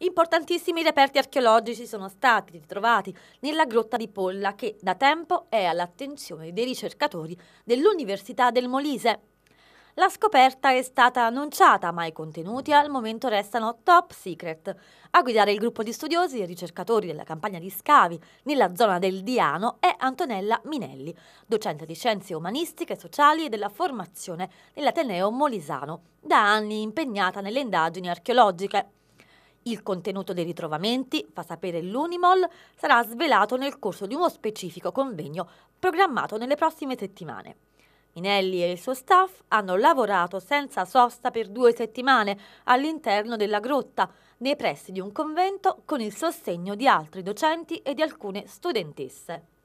Importantissimi reperti archeologici sono stati ritrovati nella grotta di Polla che da tempo è all'attenzione dei ricercatori dell'Università del Molise. La scoperta è stata annunciata, ma i contenuti al momento restano top secret. A guidare il gruppo di studiosi e ricercatori della campagna di scavi nella zona del Diano è Antonella Minelli, docente di scienze umanistiche, sociali e della formazione nell'Ateneo Molisano, da anni impegnata nelle indagini archeologiche. Il contenuto dei ritrovamenti, fa sapere l'Unimol, sarà svelato nel corso di uno specifico convegno programmato nelle prossime settimane. Minelli e il suo staff hanno lavorato senza sosta per due settimane all'interno della grotta, nei pressi di un convento, con il sostegno di altri docenti e di alcune studentesse.